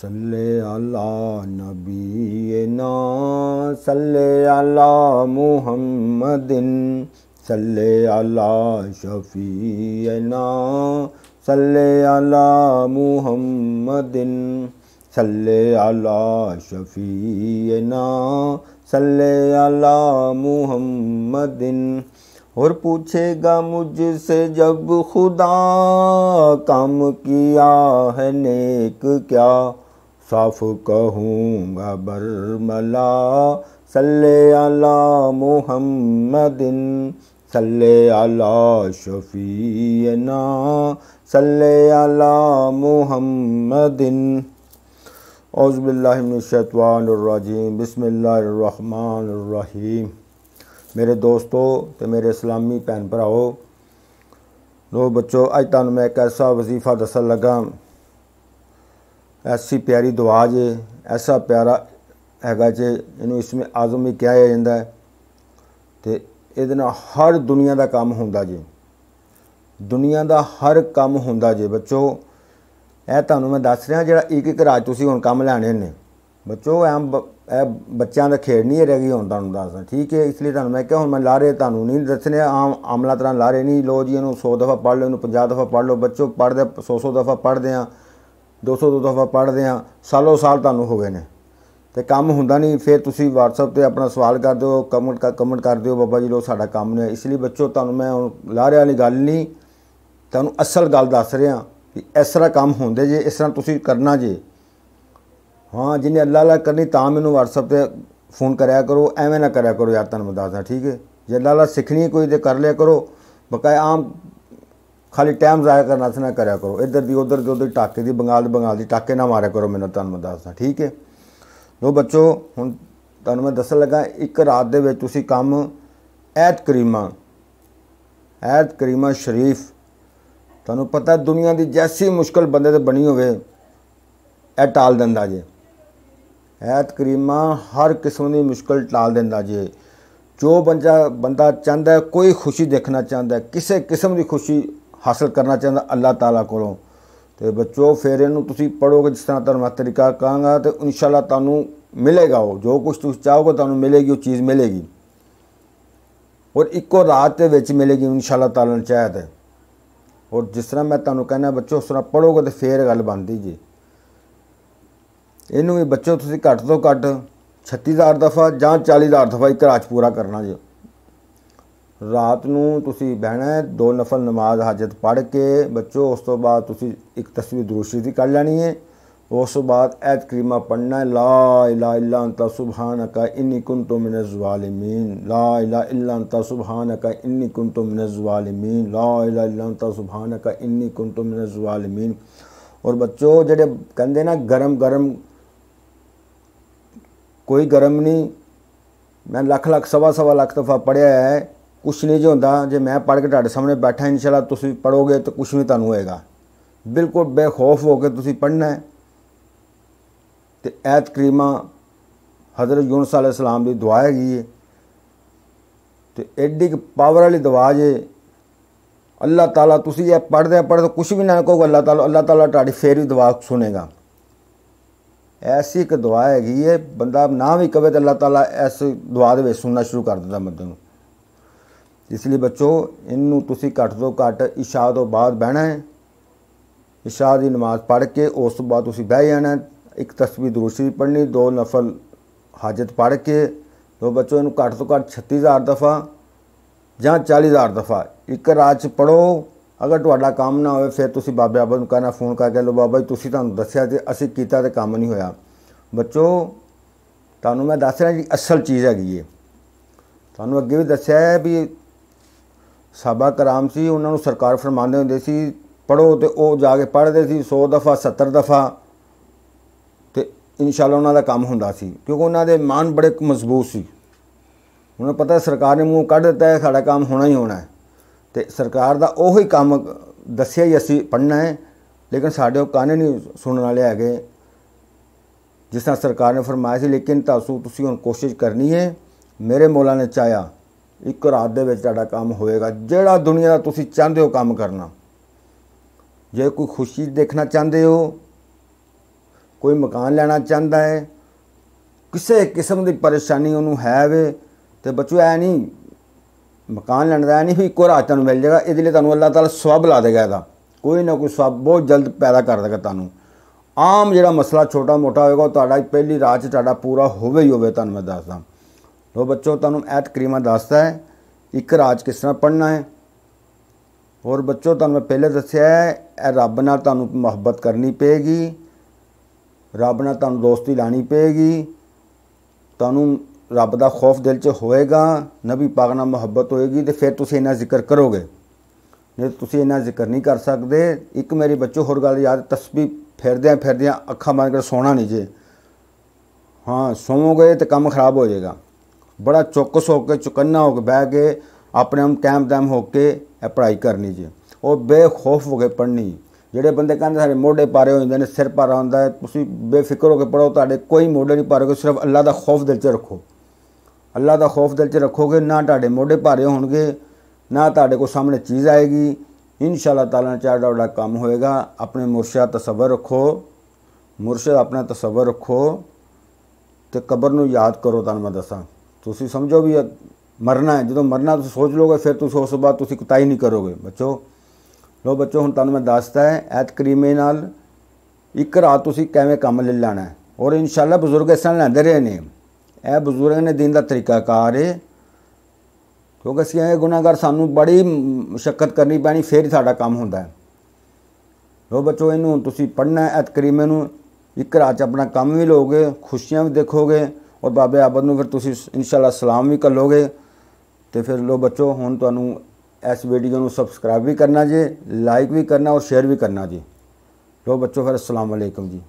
सल्ले अल्लाह नबी ना सल्ले अला मुहम्मदिन सल्ले शफी शफीना सल्ले अल्लाह मुहम्मदिन सल्ले अला शफीना सल्ले अल्लाह मुहम्मदिन और पूछेगा मुझसे जब खुदा काम किया है नेक क्या साफ कहूँगा बरमला सल्ले अला मुहम्मदिन सल्ले अला शफीना सल्ले आला मुहम्मदिन औज़बिल्लाशतवानरजीम बसमीम मेरे दोस्तों तो मेरे इस्लामी भैन भराओ दो बच्चों अज तुम मैं एक ऐसा वजीफ़ा दसन लगा ਐਸੀ ਪਿਆਰੀ ਦਵਾਜ ਐਸਾ ਪਿਆਰਾ ਹੈਗਾ ਜੇ ਇਹਨੂੰ ਇਸਮੇ ਆਜ਼ਮ ਵੀ ਕਿਹਾ ਜਾਂਦਾ ਹੈ ਤੇ ਇਹਦੇ ਨਾਲ ਹਰ ਦੁਨੀਆ ਦਾ ਕੰਮ ਹੁੰਦਾ ਜੀ ਦੁਨੀਆ ਦਾ ਹਰ ਕੰਮ ਹੁੰਦਾ ਜੀ ਬੱਚੋ ਇਹ ਤੁਹਾਨੂੰ ਮੈਂ ਦੱਸ ਰਿਹਾ ਜਿਹੜਾ ਇੱਕ ਇੱਕ ਰਾਜ ਤੁਸੀਂ ਹੁਣ ਕੰਮ ਲੈਣੇ ਨੇ ਬੱਚੋ ਐਮ ਇਹ ਬੱਚਿਆਂ ਦਾ ਖੇਡ ਨਹੀਂ ਰਹਿ ਗਈ ਹੁਣ ਤੁਹਾਨੂੰ ਦੱਸਦਾ ਠੀਕ ਹੈ ਇਸ ਲਈ ਤੁਹਾਨੂੰ ਮੈਂ ਕਿਹਾ ਹੁਣ ਮੈਂ ਲਾਰੇ ਤੁਹਾਨੂੰ ਨਹੀਂ ਦੱਸਣੇ ਆਮ ਆਮਲਾ ਤਰ੍ਹਾਂ ਲਾਰੇ ਨਹੀਂ ਲੋ ਜੀ ਇਹਨੂੰ 100 ਦਫਾ ਪੜ੍ਹ ਲਓ ਇਹਨੂੰ 50 ਦਫਾ ਪੜ੍ਹ ਲਓ ਬੱਚੋ ਪੜ੍ਹਦੇ 100 100 ਦਫਾ ਪੜ੍ਹਦੇ ਆ 200 ਤੋਂ ਦਫਾ ਪੜ੍ਹਦੇ ਆ ਸਾਲੋ ਸਾਲ ਤੁਹਾਨੂੰ ਹੋ ਗਏ ਨੇ ਤੇ ਕੰਮ ਹੁੰਦਾ ਨਹੀਂ ਫਿਰ ਤੁਸੀਂ WhatsApp ਤੇ ਆਪਣਾ ਸਵਾਲ ਕਰ ਦਿਓ ਕਮੈਂਟ ਕਰ ਕਮੈਂਟ ਕਰ ਦਿਓ ਬਾਬਾ ਜੀ ਲੋ ਸਾਡਾ ਕੰਮ ਨਹੀਂ ਇਸ ਲਈ ਬੱਚੋ ਤੁਹਾਨੂੰ ਮੈਂ ਹੁਣ ਲਾਰੇ ਨਹੀਂ ਗੱਲ ਨਹੀਂ ਤੁਹਾਨੂੰ ਅਸਲ ਗੱਲ ਦੱਸ ਰਿਹਾ ਕਿ ਇਸ ਤਰ੍ਹਾਂ ਕੰਮ ਹੁੰਦੇ ਜੇ ਇਸ ਤਰ੍ਹਾਂ ਤੁਸੀਂ ਕਰਨਾ ਜੇ ਹਾਂ ਜਿਹਨੇ ਅੱਲਾ ਅੱਲਾ ਕਰਨੀ ਤਾਂ ਮੈਨੂੰ WhatsApp ਤੇ ਫੋਨ ਕਰਿਆ ਕਰੋ ਐਵੇਂ ਨਾ ਕਰਿਆ ਕਰੋ ਯਾਰ ਤੁਹਾਨੂੰ ਮੈਂ ਦੱਸਦਾ ਠੀਕ ਹੈ ਜੇ ਅੱਲਾ ਅੱਲਾ ਸਿੱਖਣੀ ਕੋਈ ਤੇ ਕਰ ਲਿਆ ਕਰੋ ਬਕਾਇਆ ਆਮ ਖਾਲੀ ਟਾਈਮ ਜ਼ਾਇਆ ਕਰਨਾ ਸਨਾ ਕਰਿਆ ਕਰੋ ਇੱਧਰ ਦੀ ਉੱਧਰ ਦੀ ਉੱਧਰ ਟਾਕੇ ਦੀ ਬੰਗਾਲ ਦੀ ਬੰਗਾਲ ਦੀ ਟਾਕੇ ਨਾ ਮਾਰਿਆ ਕਰੋ ਮੈਨੂੰ ਤੁਹਾਨੂੰ ਮੈਂ ਦੱਸਦਾ ਠੀਕ ਹੈ ਲੋ ਬੱਚੋ ਹੁਣ ਤੁਹਾਨੂੰ ਮੈਂ ਦੱਸਣ ਲੱਗਾ ਇੱਕ ਰਾਤ ਦੇ ਵਿੱਚ ਤੁਸੀਂ ਕੰਮ ਐਤ ਕਰੀਮਾ ਐਤ ਕਰੀਮਾ ਸ਼ਰੀਫ ਤੁਹਾਨੂੰ ਪਤਾ ਦੁਨੀਆ ਦੀ ਜੈਸੀ ਮੁਸ਼ਕਲ ਬੰਦੇ ਤੇ ਬਣੀ ਹੋਵੇ ਐ ਟਾਲ ਦਿੰਦਾ ਜੇ ਐਤ ਕਰੀਮਾ ਹਰ ਕਿਸਮ ਦੀ ਮੁਸ਼ਕਲ ਟਾਲ ਦਿੰਦਾ ਜੇ ਜੋ ਬੰਦਾ ਬੰਦਾ ਚਾਹੁੰਦਾ ਕੋਈ ਖੁਸ਼ੀ ਦੇਖਣਾ ਚਾਹੁੰਦਾ ਕਿਸੇ ਕਿਸਮ ਦੀ ਖੁਸ਼ੀ ਹਾਸਲ ਕਰਨਾ ਚਾਹੁੰਦਾ ਅੱਲਾਹ ਤਾਲਾ ਕੋਲੋਂ ਤੇ ਬੱਚੋ ਫਿਰ ਇਹਨੂੰ ਤੁਸੀਂ ਪੜੋਗੇ ਜਿਸ ਤਰ੍ਹਾਂ ਤਰਮਾ ਮੈਂ ਤਰੀਕਾ ਕਹਾਂਗਾ ਤੇ ਇਨਸ਼ਾਅੱਲਾ ਤੁਹਾਨੂੰ ਮਿਲੇਗਾ ਉਹ ਜੋ ਕੁਝ ਤੁਸੀਂ ਚਾਹੋਗੇ ਤੁਹਾਨੂੰ ਮਿਲੇਗੀ ਉਹ ਚੀਜ਼ ਮਿਲੇਗੀ ਔਰ ਇੱਕੋ ਰਾਤ ਦੇ ਵਿੱਚ ਮਿਲੇਗੀ ਇਨਸ਼ਾਅੱਲਾ ਤਾਲਾ ਨੇ ਚਾਹਿਆ ਤੇ ਔਰ ਜਿਸ ਤਰ੍ਹਾਂ ਮੈਂ ਤੁਹਾਨੂੰ ਕਹਿੰਦਾ ਬੱਚੋ ਉਸ ਤਰ੍ਹਾਂ ਪੜੋਗੇ ਤੇ ਫੇਰ ਗੱਲ ਬਣਦੀ ਜੀ ਇਹਨੂੰ ਵੀ ਬੱਚੋ ਤੁਸੀਂ ਘੱਟ ਤੋਂ ਘੱਟ 36000 ਦਫਾ ਜਾਂ 40000 ਦਫਾ ਇੱਕ ਰਾਤ ਪੂਰਾ ਕਰਨਾ ਜੀ ਰਾਤ ਨੂੰ ਤੁਸੀਂ ਬਹਿਣਾ ਦੋ ਨਫਲ ਨਮਾਜ਼ ਹਾਜਤ ਪੜ੍ਹ ਕੇ ਬੱਚੋ ਉਸ ਤੋਂ ਬਾਅਦ ਤੁਸੀਂ ਇੱਕ ਤਸਵੀਰ ਦਰੂਸ਼ੀ ਦੀ ਕਰ ਲੈਣੀ ਹੈ ਉਸ ਤੋਂ ਬਾਅਦ ਐਤ ਕਰੀਮਾ ਪੜ੍ਹਨਾ ਹੈ ਲਾ ਇਲਾ ਇਲਾ ਅੰਤ ਸੁਭਾਨਕਾ ਇਨੀ ਕੁੰਤੁ ਮਿਨਜ਼ ਜ਼ਾਲਿਮੀਨ ਲਾ ਇਲਾ ਇਲਾ ਅੰਤ ਸੁਭਾਨਕਾ ਇਨੀ ਕੁੰਤੁ ਮਿਨਜ਼ ਜ਼ਾਲਿਮੀਨ ਲਾ ਇਲਾ ਇਲਾ ਅੰਤ ਸੁਭਾਨਕਾ ਇਨੀ ਕੁੰਤੁ ਮਿਨਜ਼ ਜ਼ਾਲਿਮੀਨ ਔਰ ਬੱਚੋ ਜਿਹੜੇ ਕਹਿੰਦੇ ਨਾ ਗਰਮ ਗਰਮ ਕੋਈ ਗਰਮ ਨਹੀਂ ਮੈਂ ਲੱਖ ਲੱਖ ਸਵਾ ਸਵਾ ਲੱਖ ਤਫਾ ਪੜਿਆ ਹੈ ਕੁਛ ਨਹੀਂ ਜੇ ਹੁੰਦਾ ਜੇ ਮੈਂ ਪੜ੍ਹ ਕੇ ਤੁਹਾਡੇ ਸਾਹਮਣੇ ਬੈਠਾ ਇਨਸ਼ਾਅੱਲਾ ਤੁਸੀਂ ਪੜੋਗੇ ਤਾਂ ਕੁਛ ਵੀ ਤੁਹਾਨੂੰ ਹੋਏਗਾ ਬਿਲਕੁਲ ਬੇਖੌਫ ਹੋ ਕੇ ਤੁਸੀਂ ਪੜ੍ਹਨਾ ਹੈ ਤੇ ਐਤ ਕਰੀਮਾ ਹਜ਼ਰਤ ਯੂਨਸ ਅਲੈਹ ਸਲਾਮ ਦੀ ਦੁਆ ਹੈਗੀ ਹੈ ਤੇ ਐਡੀ ਪਾਵਰ ਵਾਲੀ ਦੁਆ ਜੇ ਅੱਲਾਹ ਤਾਲਾ ਤੁਸੀਂ ਇਹ ਪੜਦੇ ਪੜਦੇ ਕੁਛ ਵੀ ਨਾ ਕਹੋ ਅੱਲਾਹ ਤਾਲਾ ਅੱਲਾਹ ਤਾਲਾ ਤੁਹਾਡੀ ਫੇਰ ਵੀ ਦੁਆ ਸੁਨੇਗਾ ਐਸੀ ਇੱਕ ਦੁਆ ਹੈਗੀ ਹੈ ਬੰਦਾ ਨਾ ਵੀ ਕਵੇ ਤਾਂ ਅੱਲਾਹ ਤਾਲਾ ਇਸ ਦੁਆ ਦੇ ਵਿੱਚ ਸੁਣਨਾ ਸ਼ੁਰੂ ਕਰ ਦਿੰਦਾ ਮਦਦ ਨੂੰ ਇਸ ਲਈ ਬੱਚੋ ਇਹਨੂੰ ਤੁਸੀਂ ਘੱਟ ਤੋਂ ਘੱਟ ਇਸ਼ਾ ਤੋਂ ਬਾਅਦ ਬਹਿਣਾ ਹੈ ਇਸ਼ਾ ਦੀ ਨਮਾਜ਼ ਪੜ੍ਹ ਕੇ ਉਸ ਤੋਂ ਬਾਅਦ ਤੁਸੀਂ ਬਹਿ ਜਾਣਾ ਇੱਕ ਤਸਬੀਹ ਦੂਸਰੀ ਪੜ੍ਹਨੀ ਦੋ ਨਫਲ ਹਾਜਤ ਪੜ੍ਹ ਕੇ ਤੋ ਬੱਚੋ ਇਹਨੂੰ ਘੱਟ ਤੋਂ ਘੱਟ 36000 ਦਫਾ ਜਾਂ 40000 ਦਫਾ ਇੱਕ ਰਾਤ ਚ ਪੜੋ ਅਗਰ ਤੁਹਾਡਾ ਕੰਮ ਨਾ ਹੋਵੇ ਫਿਰ ਤੁਸੀਂ ਬਾਬੇ ਆਬਾ ਨੂੰ ਕਹਿਣਾ ਫੋਨ ਕਰਕੇ ਲੋ ਬਾਬਾ ਜੀ ਤੁਸੀਂ ਤੁਹਾਨੂੰ ਦੱਸਿਆ ਤੇ ਅਸੀਂ ਕੀਤਾ ਤੇ ਕੰਮ ਨਹੀਂ ਹੋਇਆ ਬੱਚੋ ਤੁਹਾਨੂੰ ਮੈਂ ਦੱਸ ਰਿਹਾ ਜੀ ਅਸਲ ਚੀਜ਼ ਹੈਗੀ ਏ ਤੁਹਾਨੂੰ ਅੱਗੇ ਵੀ ਦੱਸਿਆ ਹੈ ਵੀ ਸਾਬਾ ਕਰਾਮ ਸੀ ਉਹਨਾਂ ਨੂੰ ਸਰਕਾਰ ਫਰਮਾਉਂਦੇ ਹੁੰਦੇ ਸੀ ਪੜੋ ਤੇ ਉਹ ਜਾ ਕੇ ਪੜਦੇ ਸੀ 100 ਦਫਾ 70 ਦਫਾ ਤੇ ਇਨਸ਼ਾਅੱਲਾ ਉਹਨਾਂ ਦਾ ਕੰਮ ਹੁੰਦਾ ਸੀ ਕਿਉਂਕਿ ਉਹਨਾਂ ਦੇ ਮਾਨ ਬੜੇ ਮਜ਼ਬੂਤ ਸੀ ਉਹਨਾਂ ਪਤਾ ਸਰਕਾਰ ਨੇ ਮੂੰਹ ਕੱਢ ਦਿੱਤਾ ਹੈ ਸਾਡਾ ਕੰਮ ਹੋਣਾ ਹੀ ਹੋਣਾ ਹੈ ਤੇ ਸਰਕਾਰ ਦਾ ਉਹੀ ਕੰਮ ਦੱਸਿਆ ਹੀ ਅਸੀਂ ਪੜਨਾ ਹੈ ਲੇਕਿਨ ਸਾਡੇ ਉਹ ਕਾਨੇ ਨਹੀਂ ਸੁਣਨ ਵਾਲੇ ਹੈਗੇ ਜਿਸ ਤਰ੍ਹਾਂ ਸਰਕਾਰ ਨੇ ਫਰਮਾਇਆ ਸੀ ਲੇਕਿਨ ਤਾਸੂ ਤੁਸੀਂ ਹੁਣ ਕੋਸ਼ਿਸ਼ ਕਰਨੀ ਹੈ ਮੇਰੇ ਮੌਲਾ ਨੇ ਚਾਇਆ ਇੱਕ ਰਾਤ ਦੇ ਵਿੱਚ ਤੁਹਾਡਾ ਕੰਮ ਹੋਏਗਾ ਜਿਹੜਾ ਦੁਨੀਆ ਦਾ ਤੁਸੀਂ ਚਾਹੁੰਦੇ ਹੋ ਕੰਮ ਕਰਨਾ ਜੇ ਕੋਈ ਖੁਸ਼ੀ ਦੇਖਣਾ ਚਾਹੁੰਦੇ ਹੋ ਕੋਈ ਮਕਾਨ ਲੈਣਾ ਚਾਹੁੰਦਾ ਹੈ ਕਿਸੇ ਕਿਸਮ ਦੀ ਪਰੇਸ਼ਾਨੀ ਉਹਨੂੰ ਹੈ ਵੇ ਤੇ ਬੱਚੋ ਐ ਨਹੀਂ ਮਕਾਨ ਲੈਣ ਦਾ ਨਹੀਂ ਵੀ ਇੱਕੋ ਰਾਤ ਤੁਹਾਨੂੰ ਮਿਲ ਜਾਏਗਾ ਇਹਦੇ ਲਈ ਤੁਹਾਨੂੰ ਅੱਲਾਹ ਤਾਲਾ ਸਵਾਬ ਲਾ ਦੇਗਾ ਇਹਦਾ ਕੋਈ ਨਾ ਕੋਈ ਸਵਾਬ ਬਹੁਤ ਜਲਦ ਪੈਦਾ ਕਰ ਦੇਗਾ ਤੁਹਾਨੂੰ ਆਮ ਜਿਹੜਾ ਮਸਲਾ ਛੋਟਾ ਮੋਟਾ ਹੋਏਗਾ ਤੁਹਾਡਾ ਪਹਿਲੀ ਰਾਤ 'ਚ ਤੁਹਾਡਾ ਪੂਰਾ ਹੋਵੇ ਹੀ ਹੋਵੇ ਤੁਹਾਨੂੰ ਮੈਂ ਦੱਸਦਾ ਲੋ ਬੱਚੋ ਤੁਹਾਨੂੰ ਐਤ ਕਰੀਮਾ ਦੱਸਦਾ ਹੈ ਇੱਕ ਰਾਜ ਕਿਸ ਤਰ੍ਹਾਂ ਪੜਨਾ ਹੈ ਹੋਰ ਬੱਚੋ ਤੁਹਾਨੂੰ ਮੈਂ ਪਹਿਲੇ ਦੱਸਿਆ ਹੈ ਇਹ ਰੱਬ ਨਾਲ ਤੁਹਾਨੂੰ ਮੁਹੱਬਤ ਕਰਨੀ ਪਏਗੀ ਰੱਬ ਨਾਲ ਤੁਹਾਨੂੰ ਦੋਸਤੀ ਲਾਣੀ ਪਏਗੀ ਤੁਹਾਨੂੰ ਰੱਬ ਦਾ ਖੌਫ ਦਿਲ 'ਚ ਹੋਏਗਾ ਨਬੀ ਪਾਕ ਨਾਲ ਮੁਹੱਬਤ ਹੋਏਗੀ ਤੇ ਫਿਰ ਤੁਸੀਂ ਇਹਨਾਂ ਜ਼ਿਕਰ ਕਰੋਗੇ ਨਹੀਂ ਤੁਸੀਂ ਇਹਨਾਂ ਜ਼ਿਕਰ ਨਹੀਂ ਕਰ ਸਕਦੇ ਇੱਕ ਮੇਰੇ ਬੱਚੋ ਹੋਰ ਗੱਲ ਯਾਦ ਤਸਬੀਹ ਫਿਰਦਿਆਂ ਫਿਰਦਿਆਂ ਅੱਖਾਂ ਬੰਦ ਕਰ ਸੋਣਾ ਨਹੀਂ ਜੇ ਹਾਂ ਸੋਵੋਗੇ ਤੇ ਕੰਮ ਖਰਾਬ ਹੋ ਜਾਏਗਾ ਬੜਾ ਚੌਕਸ ਹੋ ਕੇ ਚੁਕੰਨਾ ਹੋ ਕੇ ਬਹਿ ਕੇ ਆਪਣੇ ਹਮ ਕੈਂਪ ਦਮ ਹੋ ਕੇ ਇਹ ਪੜ੍ਹਾਈ ਕਰਨੀ ਜੀ ਉਹ ਬੇਖੌਫ ਹੋ ਕੇ ਪੜ੍ਹਨੀ ਜਿਹੜੇ ਬੰਦੇ ਕਹਿੰਦੇ ਸਾਡੇ ਮੋਢੇ ਪਾਰੇ ਹੋ ਜਾਂਦੇ ਨੇ ਸਿਰ ਪਾਰਾ ਹੁੰਦਾ ਹੈ ਤੁਸੀਂ ਬੇਫਿਕਰ ਹੋ ਕੇ ਪੜੋ ਤੁਹਾਡੇ ਕੋਈ ਮੋਢੇ ਨਹੀਂ ਪਾਰੇ ਸਿਰਫ ਅੱਲਾ ਦਾ ਖੌਫ ਦਿਲ 'ਚ ਰੱਖੋ ਅੱਲਾ ਦਾ ਖੌਫ ਦਿਲ 'ਚ ਰੱਖੋਗੇ ਨਾ ਤੁਹਾਡੇ ਮੋਢੇ ਪਾਰੇ ਹੋਣਗੇ ਨਾ ਤੁਹਾਡੇ ਕੋ ਸਾਹਮਣੇ ਚੀਜ਼ ਆਏਗੀ ਇਨਸ਼ਾਅੱਲਾ ਤਾਲਾ ਚਾਰ ਡਾੜਾ ਕੰਮ ਹੋਏਗਾ ਆਪਣੇ ਮੁਰਸ਼ਿਦ ਤਸਵਰ ਰੱਖੋ ਮੁਰਸ਼ਿਦ ਆਪਣਾ ਤਸਵਰ ਰੱਖੋ ਤੇ ਕਬਰ ਨੂੰ ਯਾਦ ਕਰੋ ਤਾਂ ਮੈਂ ਦੱਸਾਂ ਤੁਸੀਂ ਸਮਝੋ ਵੀ ਮਰਨਾ ਹੈ ਜਦੋਂ ਮਰਨਾ ਤੁਸੀਂ ਸੋਚ ਲੋਗੇ ਫਿਰ ਤੁਸੀਂ ਉਸ ਤੋਂ ਬਾਅਦ ਤੁਸੀਂ ਕੁਤਾਈ ਨਹੀਂ ਕਰੋਗੇ ਬੱਚੋ ਲੋ ਬੱਚੋ ਹੁਣ ਤੁਹਾਨੂੰ ਮੈਂ ਦੱਸਦਾ ਹੈ ਐਤ ਕਰੀਮੇ ਨਾਲ ਇੱਕ ਰਾਤ ਤੁਸੀਂ ਕਿਵੇਂ ਕੰਮ ਲੈ ਲੈਣਾ ਹੈ ਔਰ ਇਨਸ਼ਾਅੱਲਾ ਬਜ਼ੁਰਗ ਇਸਨ ਨਾਲ ਲੈਂਦੇ ਰਹੇ ਨੇ ਇਹ ਬਜ਼ੁਰਗ ਨੇ ਦਿਨ ਦਾ ਕਾਰ ਹੈ ਕਿਉਂਕਿ ਅਸੀਂ ਇਹ ਗੁਨਾਹਗਰ ਸਾਨੂੰ ਬੜੀ ਮੁਸ਼ਕਲ ਕਰਨੀ ਪੈਣੀ ਫਿਰ ਸਾਡਾ ਕੰਮ ਹੁੰਦਾ ਹੈ ਲੋ ਬੱਚੋ ਇਹਨੂੰ ਤੁਸੀਂ ਪੜਨਾ ਐਤ ਕਰੀਮੇ ਨੂੰ ਇੱਕ ਰਾਤ ਆਪਣਾ ਕੰਮ ਵੀ ਲੋਗੇ ਖੁਸ਼ੀਆਂ ਵੀ ਦੇਖੋਗੇ ਔਰ ਬਾਬੇ ਆਬਦ ਨੂੰ ਫਿਰ ਤੁਸੀਂ ਇਨਸ਼ਾਅੱਲਾ ਸਲਾਮ ਵੀ ਕਰ ਲੋਗੇ ਤੇ ਫਿਰ ਲੋ ਬੱਚੋ ਹੁਣ ਤੁਹਾਨੂੰ ਇਸ ਵੀਡੀਓ ਨੂੰ ਸਬਸਕ੍ਰਾਈਬ ਵੀ ਕਰਨਾ ਜੀ ਲਾਈਕ ਵੀ ਕਰਨਾ ਔਰ ਸ਼ੇਅਰ ਵੀ ਕਰਨਾ ਜੀ ਲੋ ਬੱਚੋ ਫਿਰ ਅਸਲਾਮ ਅਲੈਕਮ ਜੀ